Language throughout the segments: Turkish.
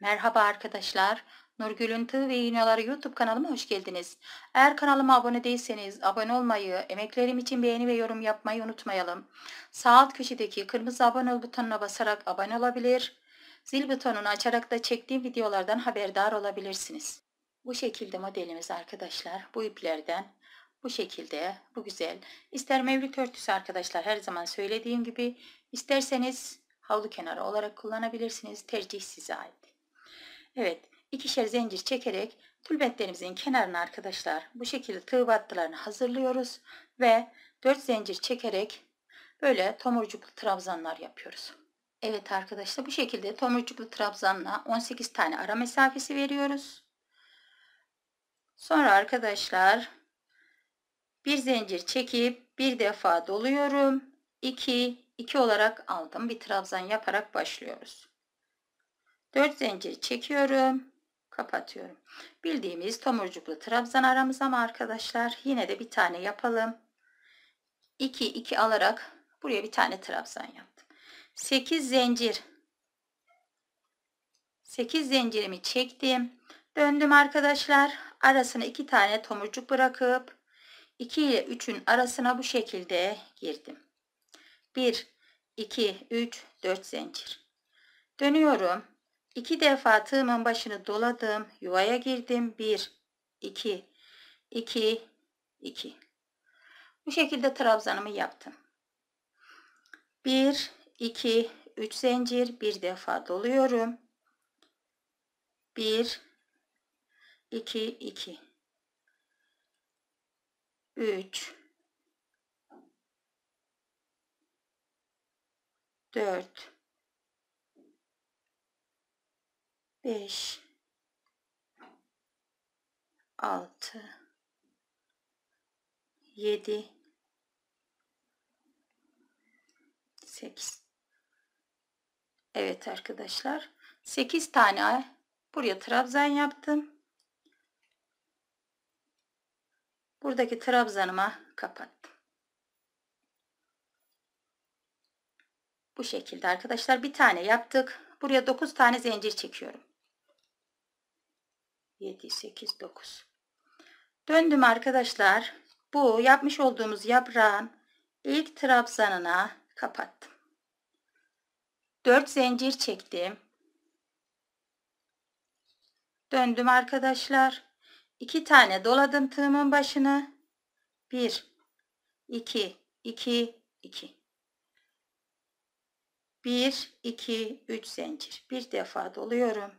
Merhaba arkadaşlar. Nurgül'ün Tığ ve İğneleri YouTube kanalıma hoş geldiniz. Eğer kanalıma abone değilseniz abone olmayı, emeklerim için beğeni ve yorum yapmayı unutmayalım. Sağ alt köşedeki kırmızı abone ol butonuna basarak abone olabilir. Zil butonunu açarak da çektiğim videolardan haberdar olabilirsiniz. Bu şekilde modelimiz arkadaşlar. Bu iplerden bu şekilde bu güzel. İster mevlüt örtüsü arkadaşlar her zaman söylediğim gibi isterseniz havlu kenarı olarak kullanabilirsiniz. Tercih size ait. Evet ikişer zincir çekerek tülbentlerimizin kenarına arkadaşlar bu şekilde tığ battılarını hazırlıyoruz ve 4 zincir çekerek böyle tomurcuklu trabzanlar yapıyoruz. Evet arkadaşlar bu şekilde tomurcuklu trabzanla 18 tane ara mesafesi veriyoruz. Sonra arkadaşlar bir zincir çekip bir defa doluyorum. 2 2 olarak aldım. Bir trabzan yaparak başlıyoruz. 4 zincir çekiyorum. Kapatıyorum. Bildiğimiz tomurcuklu trabzan aramız ama arkadaşlar yine de bir tane yapalım. 2 2 alarak buraya bir tane trabzan yaptım. 8 zincir 8 zincirimi çektim. Döndüm arkadaşlar. Arasına 2 tane tomurcuk bırakıp 2 ile 3'ün arasına bu şekilde girdim. 1 2 3 4 zincir. Dönüyorum. İki defa tığımın başını doladım. Yuvaya girdim. Bir, iki, iki, iki. Bu şekilde trabzanımı yaptım. Bir, iki, üç zincir. Bir defa doluyorum. 1, iki, 2. 3, dört. 5 6 7 8 Evet arkadaşlar 8 tane buraya trabzan yaptım. Buradaki trabzanıma kapattım. Bu şekilde arkadaşlar bir tane yaptık. Buraya 9 tane zincir çekiyorum. 7, 8, 9. Döndüm arkadaşlar. Bu yapmış olduğumuz yaprağın ilk trabzanına kapattım. 4 zincir çektim. Döndüm arkadaşlar. 2 tane doladım tığımın başını. 1 2 2 2 1 2 3 zincir. Bir defa doluyorum.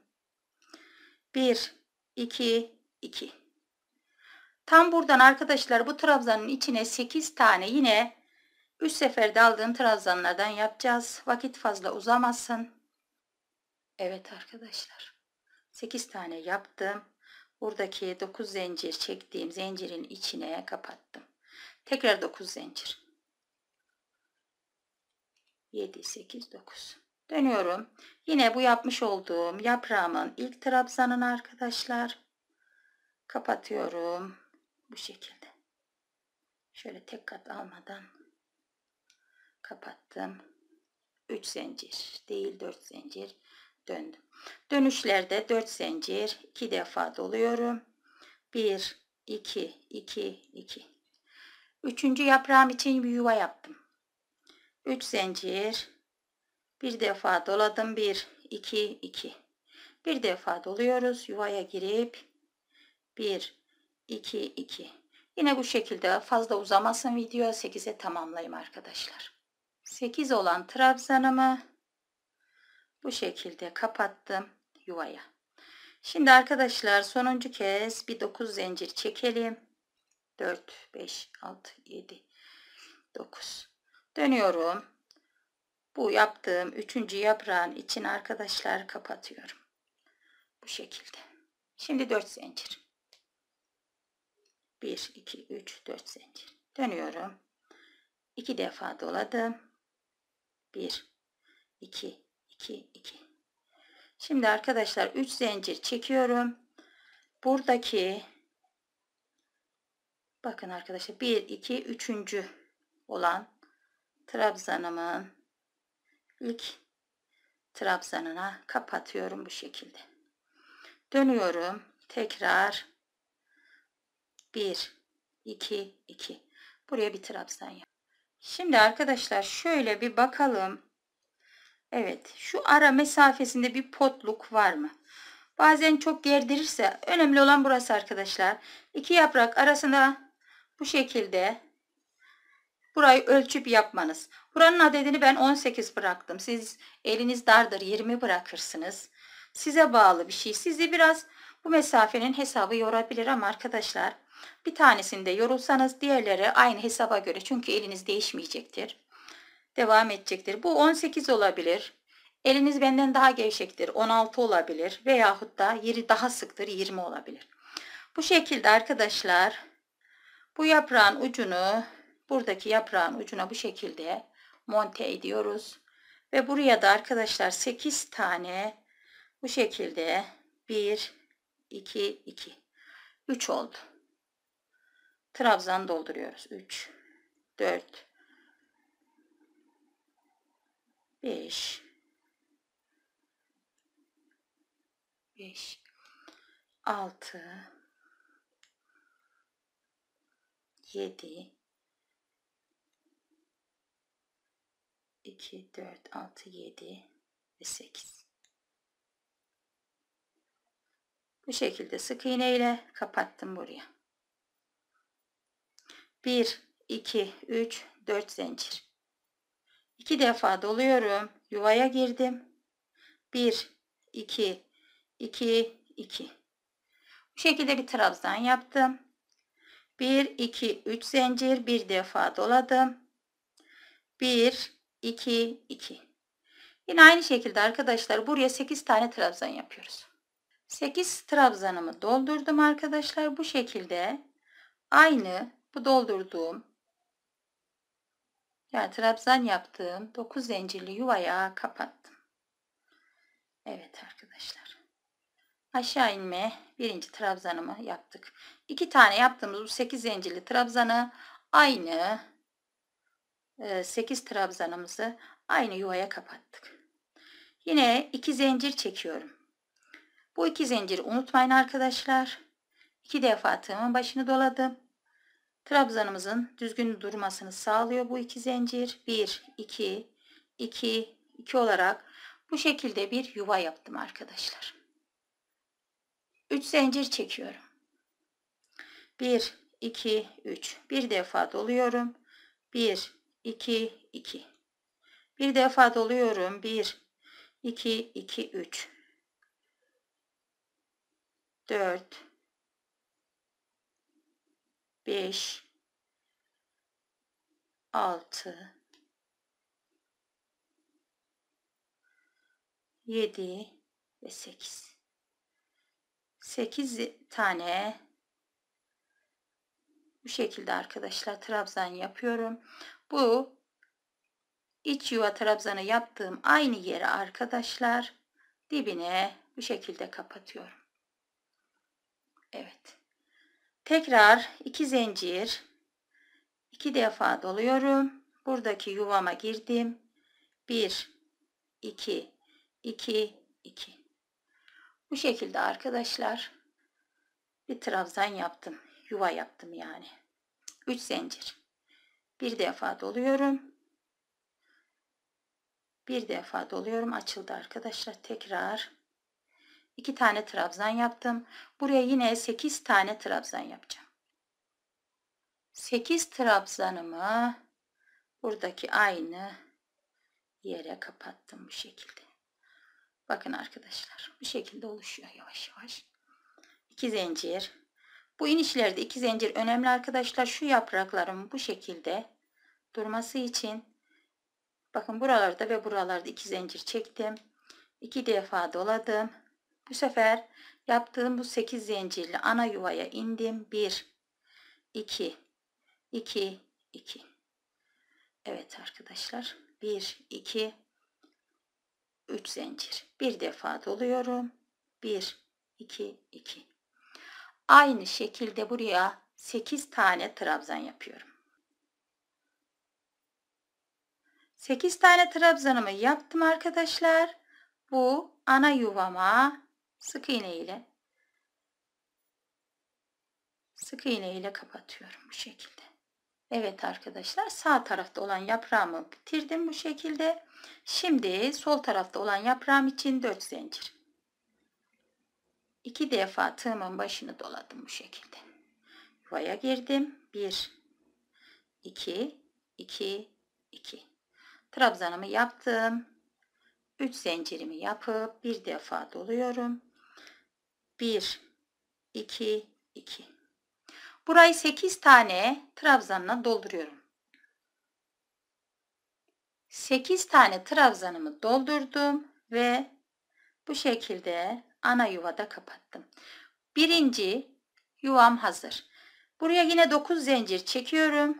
1 2, 2. Tam buradan arkadaşlar bu trabzanın içine 8 tane yine 3 seferde aldığım trabzanlardan yapacağız. Vakit fazla uzamasın. Evet arkadaşlar. 8 tane yaptım. Buradaki 9 zincir çektiğim zincirin içine kapattım. Tekrar 9 zincir. 7, 8, 9. Dönüyorum. Yine bu yapmış olduğum yaprağımın ilk trabzanını arkadaşlar kapatıyorum. Bu şekilde. Şöyle tek kat almadan kapattım. 3 zincir değil 4 zincir döndüm. Dönüşlerde 4 zincir 2 defa doluyorum. 1 2 2 2. Üçüncü yaprağım için bir yuva yaptım. 3 zincir bir defa doladım. 1, 2, 2. Bir defa doluyoruz. Yuvaya girip 1, 2, 2. Yine bu şekilde fazla uzamasın video 8'e tamamlayayım arkadaşlar. 8 olan trabzanımı bu şekilde kapattım yuvaya. Şimdi arkadaşlar sonuncu kez bir 9 zincir çekelim. 4, 5, 6, 7, 9. Dönüyorum. Bu yaptığım üçüncü yaprağın için arkadaşlar kapatıyorum. Bu şekilde. Şimdi 4 zincir. 1, 2, 3, 4 zincir. Dönüyorum. 2 defa doladım. 1, 2, 2, 2. Şimdi arkadaşlar 3 zincir çekiyorum. Buradaki bakın arkadaşlar 1, 2, 3. olan trabzanımın ilk trabzanına kapatıyorum bu şekilde. Dönüyorum. Tekrar 1 2 2. Buraya bir trabzan yap. Şimdi arkadaşlar şöyle bir bakalım. Evet, şu ara mesafesinde bir potluk var mı? Bazen çok gerdirirse önemli olan burası arkadaşlar. İki yaprak arasında bu şekilde Burayı ölçüp yapmanız. Buranın adedini ben 18 bıraktım. Siz eliniz dardır 20 bırakırsınız. Size bağlı bir şey. Sizi biraz bu mesafenin hesabı yorabilir ama arkadaşlar bir tanesinde yorulsanız diğerleri aynı hesaba göre çünkü eliniz değişmeyecektir. Devam edecektir. Bu 18 olabilir. Eliniz benden daha gevşektir. 16 olabilir veyahut da yeri daha sıktır 20 olabilir. Bu şekilde arkadaşlar bu yaprağın ucunu Buradaki yaprağın ucuna bu şekilde monte ediyoruz. Ve buraya da arkadaşlar 8 tane bu şekilde 1, 2, 2, 3 oldu. Trabzan dolduruyoruz. 3, 4, 5, 5, 6, 7, 2, 4, 6, 7 ve 8. Bu şekilde sık iğne ile kapattım buraya. 1, 2, 3, 4 zincir. 2 defa doluyorum. Yuvaya girdim. 1, 2, 2, 2. Bu şekilde bir trabzan yaptım. 1, 2, 3 zincir. Bir defa doladım. 1, 2, 2. Yine aynı şekilde arkadaşlar buraya 8 tane trabzan yapıyoruz. 8 trabzanımı doldurdum arkadaşlar. Bu şekilde aynı bu doldurduğum yani trabzan yaptığım 9 zincirli yuvaya kapattım. Evet arkadaşlar. Aşağı inme birinci trabzanımı yaptık. 2 tane yaptığımız bu 8 zincirli trabzanı aynı 8 ee, trabzanımızı aynı yuvaya kapattık. Yine 2 zincir çekiyorum. Bu 2 zinciri unutmayın arkadaşlar. 2 defa tığımın başını doladım. Trabzanımızın düzgün durmasını sağlıyor bu 2 zincir. 1, 2, 2, 2 olarak bu şekilde bir yuva yaptım arkadaşlar. 3 zincir çekiyorum. 1, 2, 3. Bir defa doluyorum. 1, 2, 2. Bir defa doluyorum. 1, 2, 2, 3. 4, 5, 6, 7 ve 8. 8 tane bu şekilde arkadaşlar trabzan yapıyorum. Bu iç yuva trabzanı yaptığım aynı yere arkadaşlar dibine bu şekilde kapatıyorum. Evet. Tekrar iki zincir iki defa doluyorum. Buradaki yuvama girdim. 1 2 2 2 Bu şekilde arkadaşlar bir trabzan yaptım. Yuva yaptım yani. 3 zincir bir defa doluyorum bir defa doluyorum açıldı arkadaşlar tekrar iki tane trabzan yaptım buraya yine 8 tane trabzan yapacağım 8 trabzanımı buradaki aynı yere kapattım bu şekilde bakın arkadaşlar bu şekilde oluşuyor yavaş yavaş 2 zincir bu inişlerde iki zincir önemli arkadaşlar. Şu yaprakların bu şekilde durması için bakın buralarda ve buralarda iki zincir çektim. iki defa doladım. Bu sefer yaptığım bu 8 zincirli ana yuvaya indim. 1 2 2 2 Evet arkadaşlar 1 2 3 zincir. Bir defa doluyorum. 1 2 2 Aynı şekilde buraya 8 tane trabzan yapıyorum. 8 tane trabzanımı yaptım arkadaşlar. Bu ana yuvama sık iğne ile sık iğne ile kapatıyorum bu şekilde. Evet arkadaşlar sağ tarafta olan yaprağımı bitirdim bu şekilde. Şimdi sol tarafta olan yaprağım için 4 zincir. İki defa tığımın başını doladım bu şekilde. Yuvaya girdim. Bir, iki, iki, iki. Trabzanımı yaptım. Üç zincirimi yapıp bir defa doluyorum. Bir, iki, iki. Burayı sekiz tane trabzanla dolduruyorum. Sekiz tane trabzanımı doldurdum ve bu şekilde ana yuvada kapattım. Birinci yuvam hazır. Buraya yine 9 zincir çekiyorum.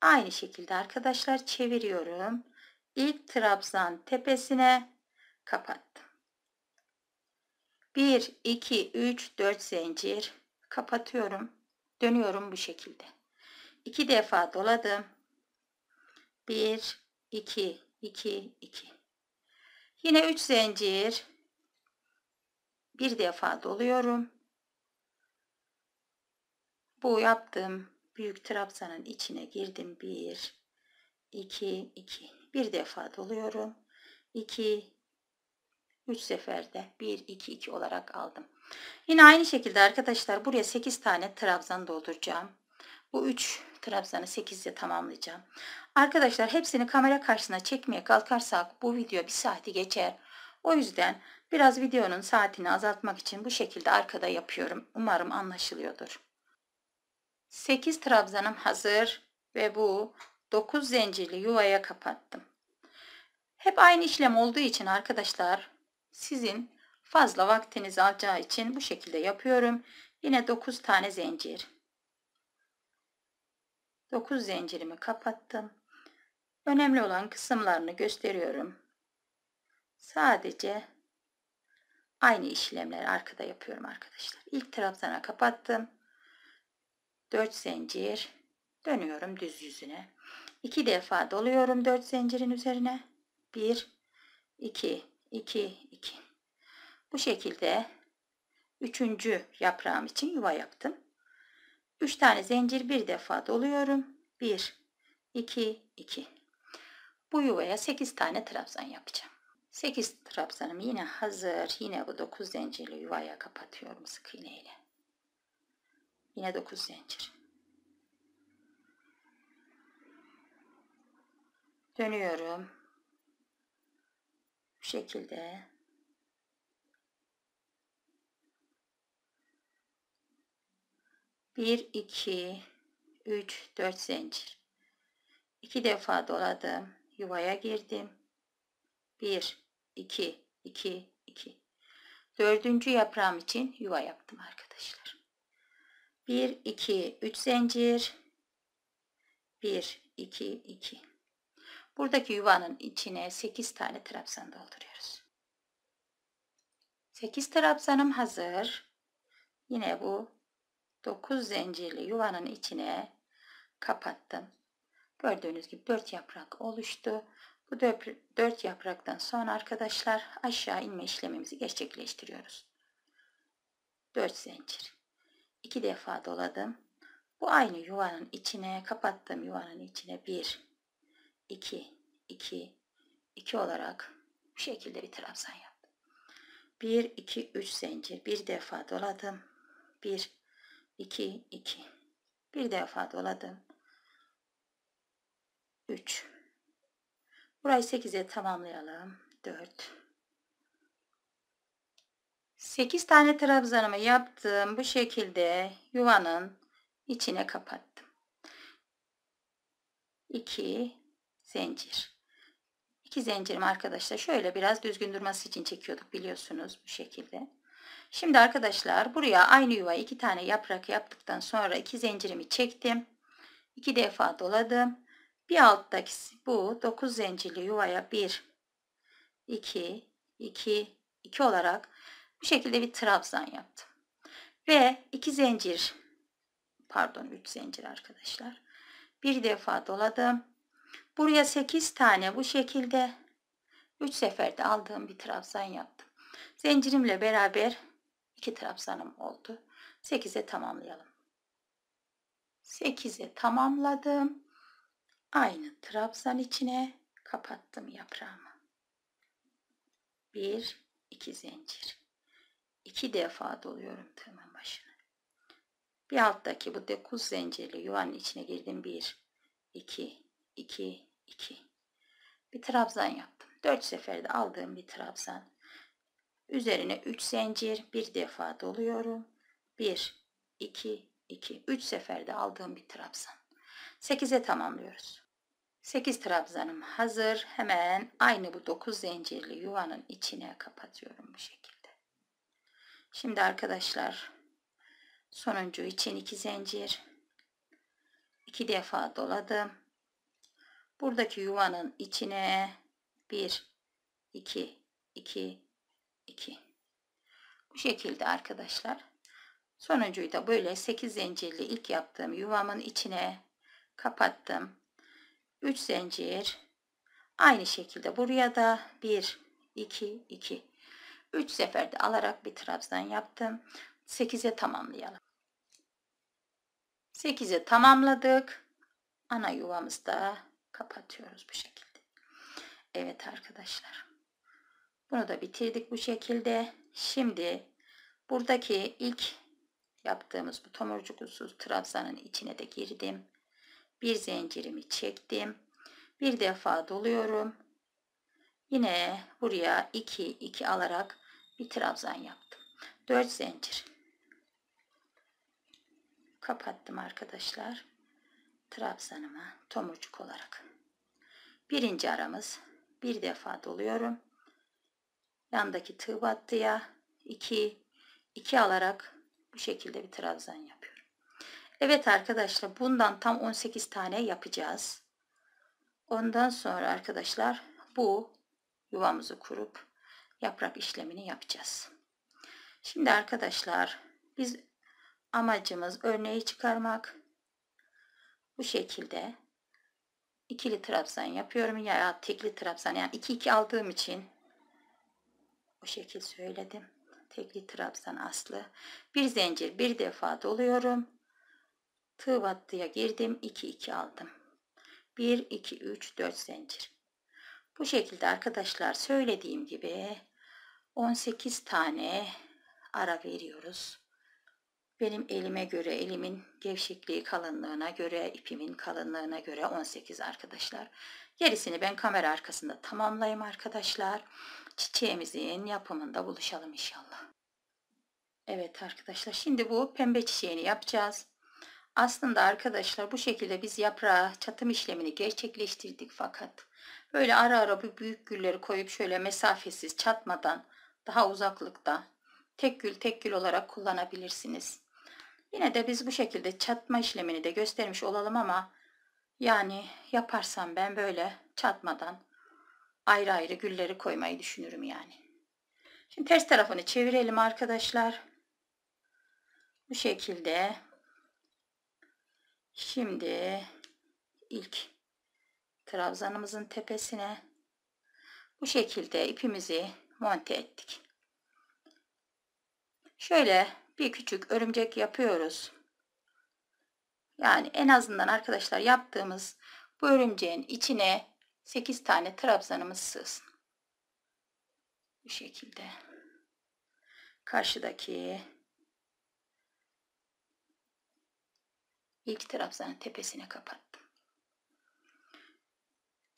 Aynı şekilde arkadaşlar çeviriyorum. İlk trabzan tepesine kapattım. 1, 2, 3, 4 zincir kapatıyorum. Dönüyorum bu şekilde. 2 defa doladım. 1, 2, 2 2 yine 3 zincir bir defa doluyorum bu yaptığım büyük trabzanın içine girdim 1 2 2 bir defa doluyorum 2 3 seferde 1 2 2 olarak aldım yine aynı şekilde arkadaşlar buraya 8 tane trabzan dolduracağım bu 3 trabzanı 8'de tamamlayacağım. Arkadaşlar hepsini kamera karşısına çekmeye kalkarsak bu video bir saati geçer. O yüzden biraz videonun saatini azaltmak için bu şekilde arkada yapıyorum. Umarım anlaşılıyordur. 8 trabzanım hazır ve bu 9 zincirli yuvaya kapattım. Hep aynı işlem olduğu için arkadaşlar sizin fazla vaktinizi alacağı için bu şekilde yapıyorum. Yine 9 tane zincir. 9 zincirimi kapattım. Önemli olan kısımlarını gösteriyorum. Sadece aynı işlemleri arkada yapıyorum arkadaşlar. İlk trabzana kapattım. 4 zincir dönüyorum düz yüzüne. 2 defa doluyorum 4 zincirin üzerine. 1 2 2 2. Bu şekilde 3. yaprağım için yuva yaptım. 3 tane zincir bir defa doluyorum. 1, 2, 2. Bu yuvaya 8 tane trabzan yapacağım. 8 trabzanım yine hazır. Yine bu 9 zincirli yuvaya kapatıyorum sık iğne Yine 9 zincir. Dönüyorum. Bu şekilde 1 2 3 4 zincir 2 defa doladım yuvaya girdim 1 2 2 2 dördüncü yaprağım için yuva yaptım arkadaşlar 1 2 3 zincir 1 2 2 buradaki yuvanın içine 8 tane trabzan dolduruyoruz 8 trabzanım hazır yine bu 9 zincirli yuvanın içine kapattım. Gördüğünüz gibi 4 yaprak oluştu. Bu 4 yapraktan sonra arkadaşlar aşağı inme işlemimizi gerçekleştiriyoruz. 4 zincir. 2 defa doladım. Bu aynı yuvanın içine kapattığım yuvanın içine 1 2 2 2 olarak bu şekilde bir trabzan yaptım. 1 2 3 zincir bir defa doladım. 1 2, 2. Bir defa doladım. 3. Burayı 8'e tamamlayalım. 4. 8 tane trabzanımı yaptım. Bu şekilde yuvanın içine kapattım. 2 zincir. 2 zincirim arkadaşlar şöyle biraz düzgün durması için çekiyorduk biliyorsunuz bu şekilde. Şimdi arkadaşlar buraya aynı yuva iki tane yaprak yaptıktan sonra iki zincirimi çektim. iki defa doladım. Bir alttaki bu 9 zincirli yuvaya 1 2 2 2 olarak bu şekilde bir trabzan yaptım. Ve iki zincir pardon 3 zincir arkadaşlar. Bir defa doladım. Buraya 8 tane bu şekilde 3 seferde aldığım bir trabzan yaptım. Zincirimle beraber 2 trabzanım oldu. 8'e tamamlayalım. 8'e tamamladım. Aynı trabzan içine kapattım yaprağımı. 1 2 zincir. 2 defa doluyorum tığımın başını. Bir alttaki bu 9 zincirli yuvanın içine girdim. 1 2 2 2. Bir trabzan yaptım. 4 seferde aldığım bir trabzan. Üzerine 3 zincir bir defa doluyorum. 1, 2, 2, 3 seferde aldığım bir trabzan. 8'e tamamlıyoruz. 8 trabzanım hazır. Hemen aynı bu 9 zincirli yuvanın içine kapatıyorum bu şekilde. Şimdi arkadaşlar sonuncu için 2 zincir 2 defa doladım. Buradaki yuvanın içine 1 2 2 2 bu şekilde arkadaşlar sonuncuyu da böyle 8 zincirli ilk yaptığım yuvamın içine kapattım 3 zincir aynı şekilde buraya da 1 2 2 3 seferde alarak bir trabzan yaptım 8'e tamamlayalım 8'e tamamladık ana yuvamızda kapatıyoruz bu şekilde Evet arkadaşlar bunu da bitirdik bu şekilde. Şimdi buradaki ilk yaptığımız bu tomurcuk usul trabzanın içine de girdim. Bir zincirimi çektim. Bir defa doluyorum. Yine buraya 2 2 alarak bir trabzan yaptım. 4 zincir. Kapattım arkadaşlar. Trabzanımı tomurcuk olarak. Birinci aramız. Bir defa doluyorum yandaki tığ battıya 2 2 alarak bu şekilde bir trabzan yapıyorum. Evet arkadaşlar bundan tam 18 tane yapacağız. Ondan sonra arkadaşlar bu yuvamızı kurup yaprak işlemini yapacağız. Şimdi arkadaşlar biz amacımız örneği çıkarmak. Bu şekilde ikili trabzan yapıyorum ya tekli trabzan yani 2 2 aldığım için o şekil söyledim. Tekli trabzan aslı. Bir zincir bir defa doluyorum. Tığ battıya girdim. 2 2 aldım. 1 2 3 4 zincir. Bu şekilde arkadaşlar söylediğim gibi 18 tane ara veriyoruz. Benim elime göre, elimin gevşekliği kalınlığına göre, ipimin kalınlığına göre 18 arkadaşlar. Gerisini ben kamera arkasında tamamlayayım arkadaşlar. Çiçeğimizin yapımında buluşalım inşallah. Evet arkadaşlar şimdi bu pembe çiçeğini yapacağız. Aslında arkadaşlar bu şekilde biz yaprağı çatım işlemini gerçekleştirdik fakat böyle ara ara bu büyük gülleri koyup şöyle mesafesiz çatmadan daha uzaklıkta tek gül tek gül olarak kullanabilirsiniz. Yine de biz bu şekilde çatma işlemini de göstermiş olalım ama yani yaparsam ben böyle çatmadan ayrı ayrı gülleri koymayı düşünürüm yani. Şimdi ters tarafını çevirelim arkadaşlar. Bu şekilde. Şimdi ilk trabzanımızın tepesine bu şekilde ipimizi monte ettik. Şöyle bir küçük örümcek yapıyoruz. Yani en azından arkadaşlar yaptığımız bu örümceğin içine 8 tane trabzanımız sığsın. Bu şekilde. Karşıdaki ilk trabzanın tepesine kapattım.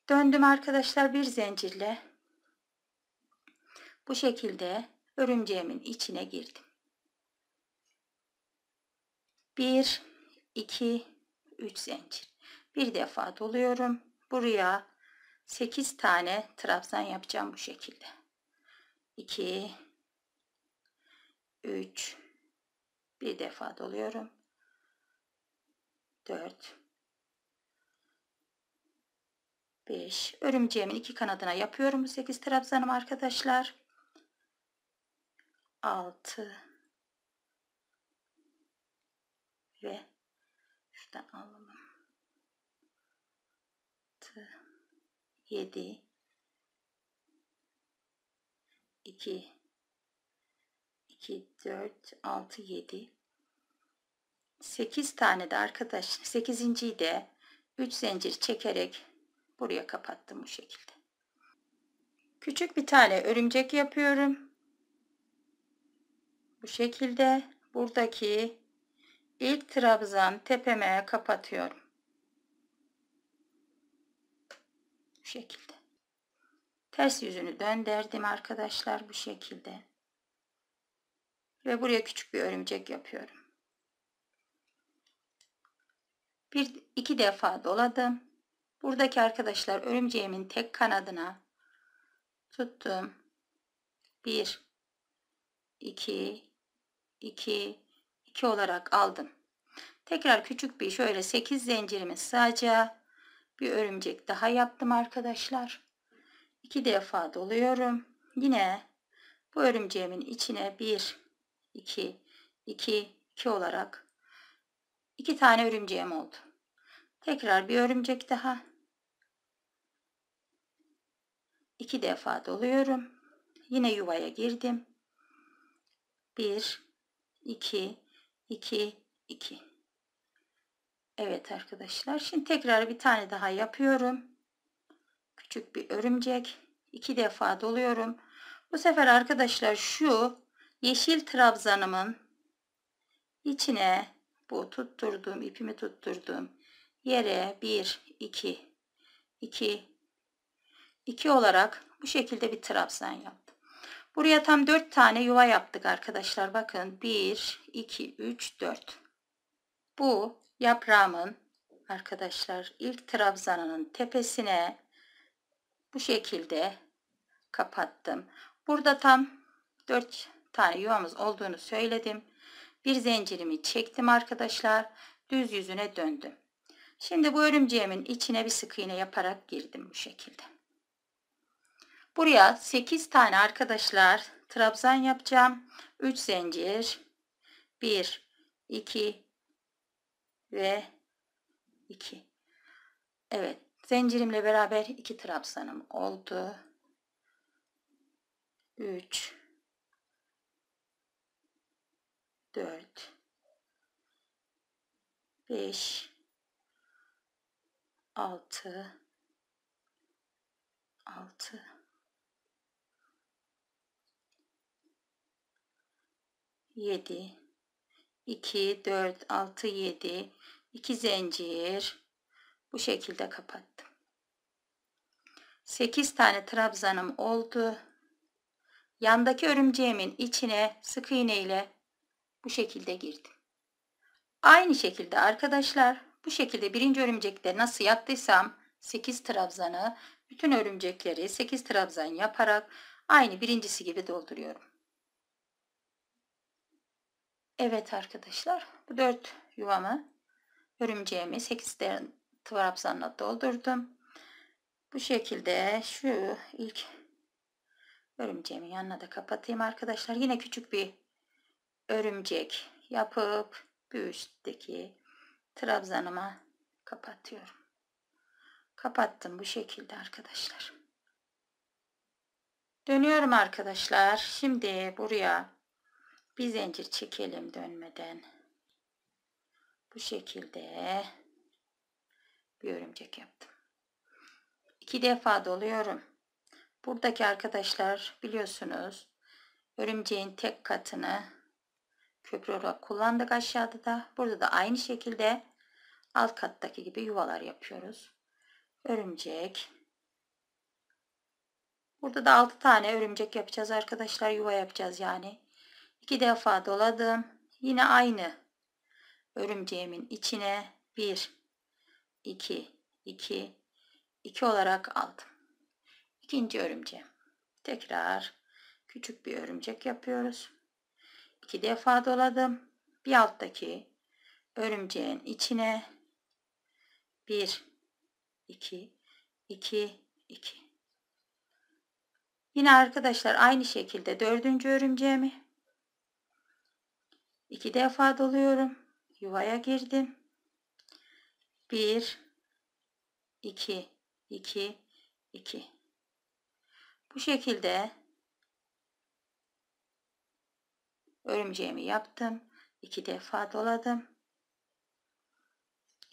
Döndüm arkadaşlar bir zincirle. Bu şekilde örümceğimin içine girdim. 1 2 3 zincir bir defa doluyorum buraya 8 tane trabzan yapacağım bu şekilde 2 3 bir defa doluyorum 4 5 örümceğimin iki kanadına yapıyorum 8 trabzanım arkadaşlar 6 ve üstten alalım. 6 7 2 2 4 6 7 8 tane de arkadaş 8.yi de 3 zincir çekerek buraya kapattım bu şekilde. Küçük bir tane örümcek yapıyorum. Bu şekilde buradaki ilk trabzan tepeme kapatıyorum. Bu şekilde. Ters yüzünü döndürdüm arkadaşlar bu şekilde. Ve buraya küçük bir örümcek yapıyorum. Bir iki defa doladım. Buradaki arkadaşlar örümceğimin tek kanadına tuttum. 1 2 2 2 olarak aldım. Tekrar küçük bir şöyle 8 zincirimi sadece bir örümcek daha yaptım arkadaşlar. 2 defa doluyorum. Yine bu örümceğimin içine 1 2 2 2 olarak 2 tane örümceğim oldu. Tekrar bir örümcek daha. 2 defa doluyorum. Yine yuvaya girdim. 1 2 2, 2. Evet arkadaşlar. Şimdi tekrar bir tane daha yapıyorum. Küçük bir örümcek. 2 defa doluyorum. Bu sefer arkadaşlar şu yeşil trabzanımın içine bu tutturduğum ipimi tutturduğum yere 1 2 2 2 olarak bu şekilde bir trabzan yap. Buraya tam 4 tane yuva yaptık arkadaşlar. Bakın 1, 2, 3, 4. Bu yaprağımın arkadaşlar ilk trabzanının tepesine bu şekilde kapattım. Burada tam 4 tane yuvamız olduğunu söyledim. Bir zincirimi çektim arkadaşlar. Düz yüzüne döndüm. Şimdi bu örümceğimin içine bir sık iğne yaparak girdim bu şekilde. Buraya 8 tane arkadaşlar trabzan yapacağım. 3 zincir. 1, 2 ve 2. Evet. Zincirimle beraber 2 trabzanım oldu. 3 4 5 6 6 7 2 4 6 7 2 zincir bu şekilde kapattım 8 tane trabzanım oldu yandaki örümceğimin içine sık iğne ile bu şekilde girdim aynı şekilde arkadaşlar bu şekilde birinci örümcekte nasıl yaptıysam 8 trabzanı bütün örümcekleri 8 trabzan yaparak aynı birincisi gibi dolduruyorum Evet arkadaşlar bu 4 yuvamı örümceğimi 8 tırabzanla doldurdum. Bu şekilde şu ilk örümceğimi yanına da kapatayım arkadaşlar. Yine küçük bir örümcek yapıp bir üstteki trabzanıma kapatıyorum. Kapattım bu şekilde arkadaşlar. Dönüyorum arkadaşlar. Şimdi buraya bir zincir çekelim dönmeden bu şekilde bir örümcek yaptım iki defa doluyorum buradaki arkadaşlar biliyorsunuz örümceğin tek katını köprü olarak kullandık aşağıda da burada da aynı şekilde alt kattaki gibi yuvalar yapıyoruz örümcek burada da 6 tane örümcek yapacağız arkadaşlar yuva yapacağız yani 2 defa doladım. Yine aynı örümceğimin içine 1 2 2 2 olarak aldım. İkinci örümceğim. Tekrar küçük bir örümcek yapıyoruz. 2 defa doladım. Bir alttaki örümceğin içine 1 2 2 2 Yine arkadaşlar aynı şekilde dördüncü örümceğimi 2 defa doluyorum. Yuvaya girdim. 1 2 2 2 Bu şekilde örümceğimi yaptım. 2 defa doladım.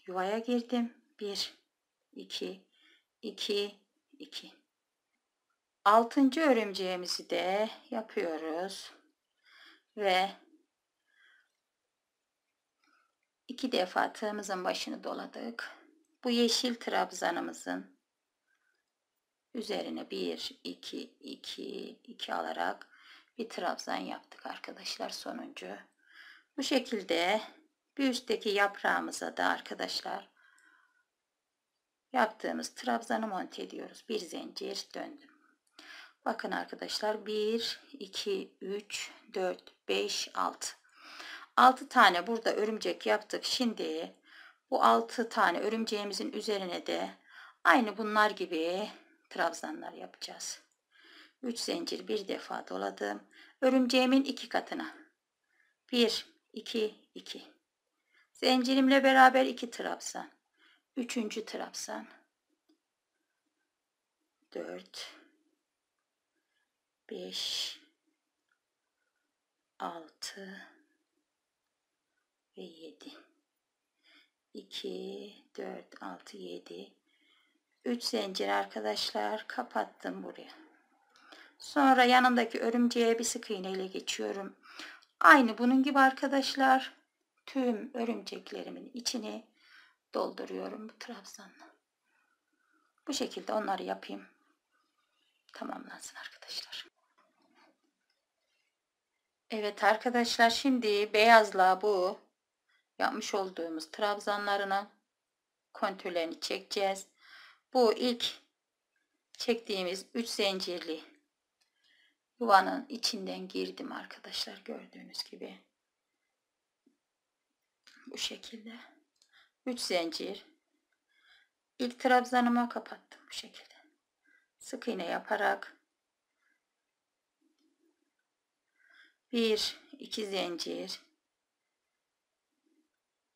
Yuvaya girdim. 1 2 2 2 Altıncı örümceğimizi de yapıyoruz. Ve iki defa tığımızın başını doladık. Bu yeşil trabzanımızın üzerine 1, 2, 2, 2 alarak bir trabzan yaptık arkadaşlar sonuncu. Bu şekilde bir üstteki yaprağımıza da arkadaşlar yaptığımız trabzanı monte ediyoruz. Bir zincir döndüm. Bakın arkadaşlar 1, 2, 3, 4, 5, 6. 6 tane burada örümcek yaptık. Şimdi bu 6 tane örümceğimizin üzerine de aynı bunlar gibi trabzanlar yapacağız. 3 zincir bir defa doladım. Örümceğimin iki katına. 1 2 2. Zincirimle beraber 2 trabzan. 3. trabzan. 4 5 6 ve 7. 2, 4, 6, 7. 3 zincir arkadaşlar kapattım buraya. Sonra yanındaki örümceğe bir sık iğne ile geçiyorum. Aynı bunun gibi arkadaşlar tüm örümceklerimin içini dolduruyorum bu trabzanla. Bu şekilde onları yapayım. Tamamlansın arkadaşlar. Evet arkadaşlar şimdi beyazla bu yapmış olduğumuz trabzanlarına kontürlerini çekeceğiz. Bu ilk çektiğimiz 3 zincirli yuvanın içinden girdim arkadaşlar gördüğünüz gibi. Bu şekilde 3 zincir ilk trabzanıma kapattım bu şekilde. Sık iğne yaparak 1 2 zincir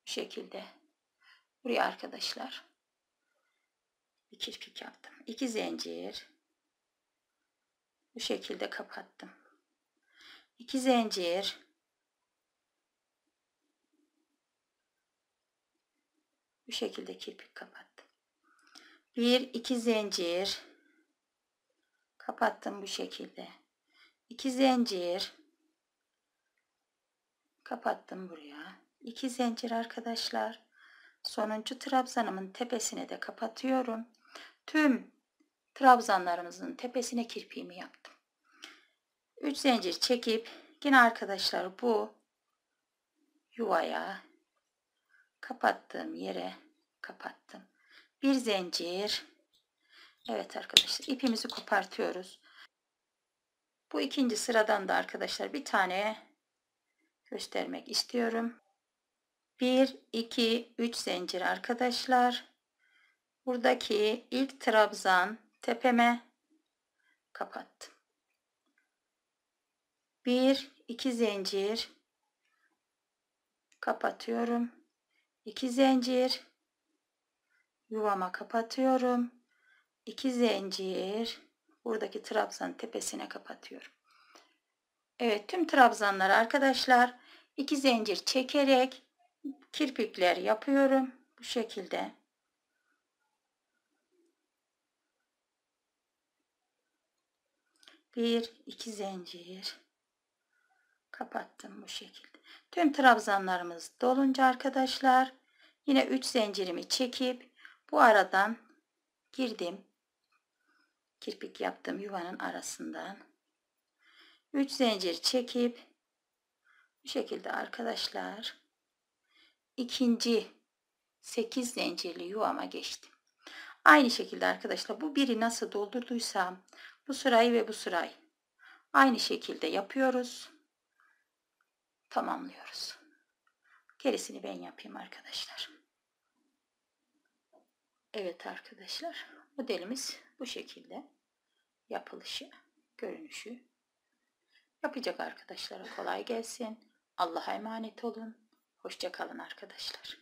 bu şekilde. Buraya arkadaşlar bir kirpik yaptım. İki zincir. Bu şekilde kapattım. İki zincir. Bu şekilde kirpik kapattım. Bir iki zincir. Kapattım bu şekilde. İki zincir. Kapattım buraya. 2 zincir arkadaşlar. Sonuncu trabzanımın tepesini de kapatıyorum. Tüm trabzanlarımızın tepesine kirpiğimi yaptım. 3 zincir çekip yine arkadaşlar bu yuvaya kapattığım yere kapattım. Bir zincir. Evet arkadaşlar ipimizi kopartıyoruz. Bu ikinci sıradan da arkadaşlar bir tane göstermek istiyorum. 1 2 3 zincir arkadaşlar buradaki ilk trabzan tepeme kapattım 1 2 zincir kapatıyorum 2 zincir yuvama kapatıyorum 2 zincir buradaki trabzan tepesine kapatıyorum Evet tüm trabzanlar arkadaşlar 2 zincir çekerek kirpikler yapıyorum bu şekilde. Bir, iki zincir kapattım bu şekilde. Tüm trabzanlarımız dolunca arkadaşlar yine üç zincirimi çekip bu aradan girdim. Kirpik yaptım yuvanın arasından. üç zincir çekip bu şekilde arkadaşlar ikinci 8 zincirli yuvama geçtim. Aynı şekilde arkadaşlar bu biri nasıl doldurduysam bu sırayı ve bu sırayı aynı şekilde yapıyoruz. Tamamlıyoruz. Gerisini ben yapayım arkadaşlar. Evet arkadaşlar modelimiz bu şekilde yapılışı, görünüşü yapacak arkadaşlara kolay gelsin. Allah'a emanet olun. Hoşçakalın arkadaşlar.